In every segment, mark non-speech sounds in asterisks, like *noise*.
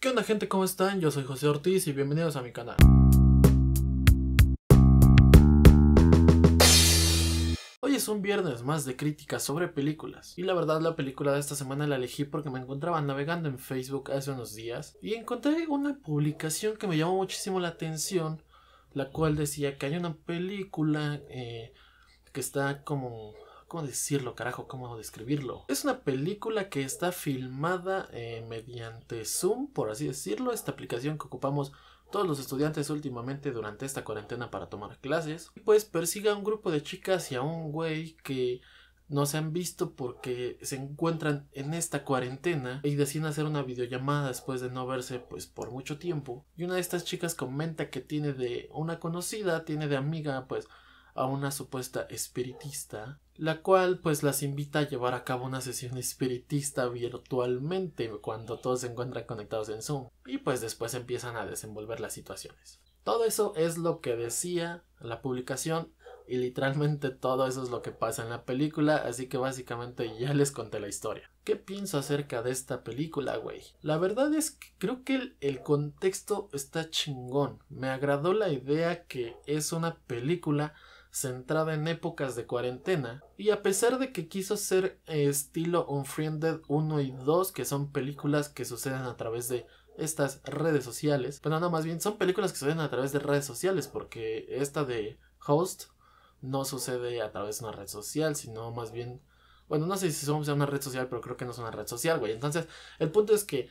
¿Qué onda gente? ¿Cómo están? Yo soy José Ortiz y bienvenidos a mi canal. Hoy es un viernes más de críticas sobre películas y la verdad la película de esta semana la elegí porque me encontraba navegando en Facebook hace unos días y encontré una publicación que me llamó muchísimo la atención la cual decía que hay una película eh, que está como ¿Cómo decirlo, carajo? ¿Cómo describirlo? Es una película que está filmada eh, mediante Zoom, por así decirlo, esta aplicación que ocupamos todos los estudiantes últimamente durante esta cuarentena para tomar clases. Y pues persigue a un grupo de chicas y a un güey que no se han visto porque se encuentran en esta cuarentena y deciden hacer una videollamada después de no verse pues por mucho tiempo y una de estas chicas comenta que tiene de una conocida tiene de amiga pues a una supuesta espiritista la cual pues las invita a llevar a cabo una sesión espiritista virtualmente cuando todos se encuentran conectados en Zoom y pues después empiezan a desenvolver las situaciones. Todo eso es lo que decía la publicación y literalmente todo eso es lo que pasa en la película, así que básicamente ya les conté la historia. ¿Qué pienso acerca de esta película, güey? La verdad es que creo que el, el, contexto está chingón. Me agradó la idea que es una película centrada en épocas de cuarentena, y a pesar de que quiso ser eh, estilo Unfriended 1 y 2, que son películas que suceden a través de estas redes sociales, pero no, más bien son películas que suceden a través de redes sociales, porque esta de Host no sucede a través de una red social, sino más bien bueno, no sé si somos una red social, pero creo que no es una red social, güey. Entonces, el punto es que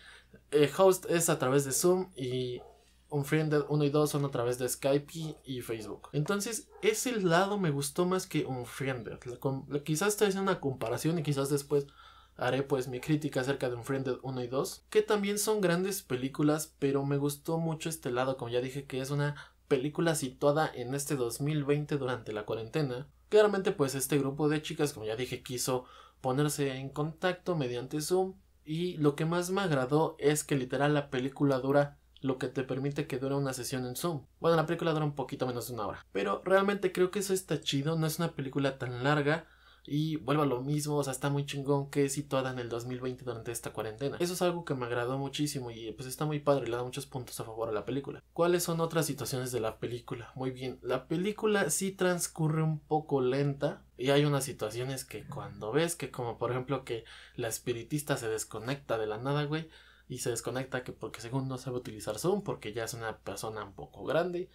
eh, Host es a través de Zoom y Unfriended 1 y 2 son a través de Skype y Facebook. Entonces, ese lado me gustó más que Unfriended. Quizás te haciendo una comparación y quizás después haré pues mi crítica acerca de Unfriended 1 y 2, que también son grandes películas, pero me gustó mucho este lado, como ya dije, que es una película situada en este 2020 durante la cuarentena. Claramente pues este grupo de chicas, como ya dije, quiso ponerse en contacto mediante Zoom y lo que más me agradó es que literal la película dura lo que te permite que dure una sesión en Zoom. Bueno, la película dura un poquito menos de una hora, pero realmente creo que eso está chido, no es una película tan larga. Y vuelvo a lo mismo, o sea, está muy chingón que es situada en el 2020 durante esta cuarentena. Eso es algo que me agradó muchísimo y pues está muy padre, le da muchos puntos a favor a la película. ¿Cuáles son otras situaciones de la película? Muy bien, la película sí transcurre un poco lenta y hay unas situaciones que cuando ves que como por ejemplo que la espiritista se desconecta de la nada, güey, y se desconecta que porque según no sabe utilizar Zoom, porque ya es una persona un poco grande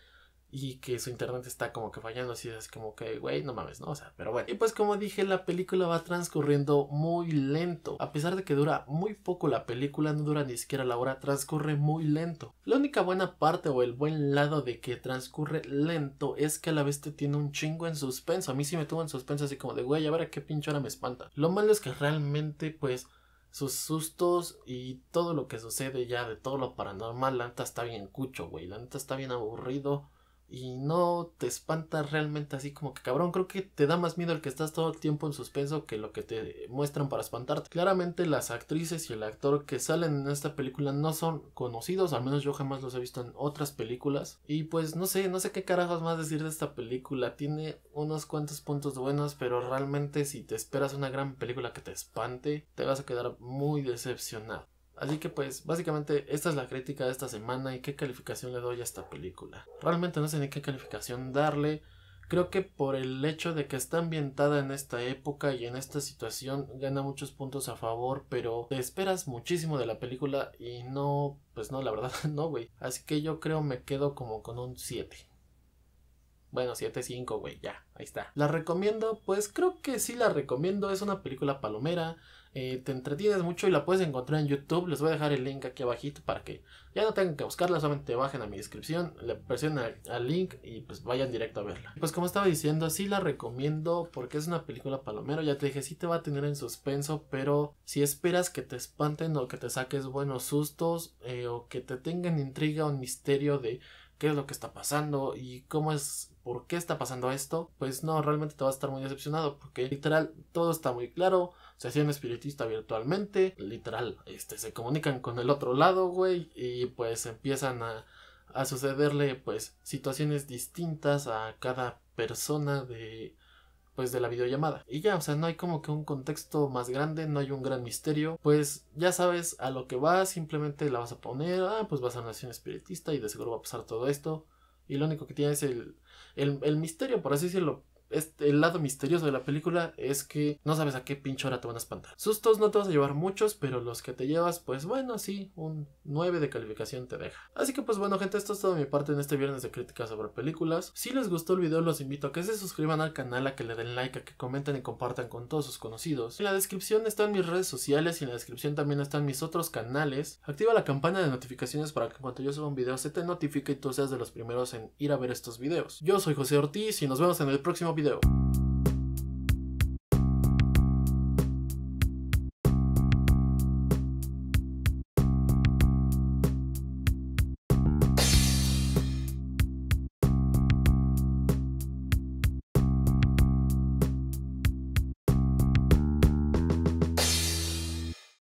y que su internet está como que fallando, así es como que, güey, no mames, ¿no? O sea, pero bueno. Y pues como dije, la película va transcurriendo muy lento. A pesar de que dura muy poco la película, no dura ni siquiera la hora, transcurre muy lento. La única buena parte o el buen lado de que transcurre lento es que a la vez te tiene un chingo en suspenso. A mí sí me tuvo en suspenso así como de, güey, a ver a qué pinche hora me espanta. Lo malo es que realmente, pues sus sustos y todo lo que sucede ya de todo lo paranormal, la neta está bien cucho, güey, la neta está bien aburrido y no te espanta realmente así como que cabrón, creo que te da más miedo el que estás todo el tiempo en suspenso que lo que te muestran para espantarte. Claramente las actrices y el actor que salen en esta película no son conocidos, al menos yo jamás los he visto en otras películas y pues no sé, no sé qué carajos más decir de esta película, tiene unos cuantos puntos buenos, pero realmente si te esperas una gran película que te espante, te vas a quedar muy decepcionado. Así que pues básicamente esta es la crítica de esta semana y qué calificación le doy a esta película. Realmente no sé ni qué calificación darle. Creo que por el hecho de que está ambientada en esta época y en esta situación gana muchos puntos a favor, pero te esperas muchísimo de la película y no, pues no, la verdad *laughs* no, güey. Así que yo creo me quedo como con un 7. Bueno, 7.5, güey, ya, ahí está. ¿La recomiendo? Pues creo que sí la recomiendo. Es una película palomera. Eh, te entretienes mucho y la puedes encontrar en YouTube. Les voy a dejar el link aquí abajito para que ya no tengan que buscarla. Solamente bajen a mi descripción, le presionen al link y pues vayan directo a verla. Pues como estaba diciendo, sí la recomiendo porque es una película palomera. Ya te dije, sí te va a tener en suspenso, pero si esperas que te espanten o que te saques buenos sustos eh, o que te tengan intriga o misterio de qué es lo que está pasando y cómo es ¿por qué está pasando esto? Pues no, realmente te vas a estar muy decepcionado porque literal todo está muy claro. Se hacían espiritista virtualmente, literal, este, se comunican con el otro lado, güey, y pues empiezan a, sucederle, pues, situaciones distintas a cada persona de, pues de la videollamada. Y ya, o sea, no hay como que un contexto más grande, no hay un gran misterio, pues ya sabes a lo que vas, simplemente la vas a poner, ah, pues vas a una nación espiritista y de seguro va a pasar todo esto. Y lo único que tiene es el, el, el misterio, por así decirlo. Este, el lado misterioso de la película es que no sabes a qué pinche hora te van a espantar. Sustos no te vas a llevar muchos, pero los que te llevas, pues bueno, sí, un 9 de calificación te deja. Así que pues bueno, gente, esto es todo de mi parte en este viernes de críticas sobre películas. Si les gustó el video, los invito a que se suscriban al canal, a que le den like, a que comenten y compartan con todos sus conocidos. En la descripción están mis redes sociales y en la descripción también están mis otros canales. Activa la campana de notificaciones para que cuando yo suba un video se te notifique y tú seas de los primeros en ir a ver estos videos. Yo soy José Ortiz y nos vemos en el próximo video do.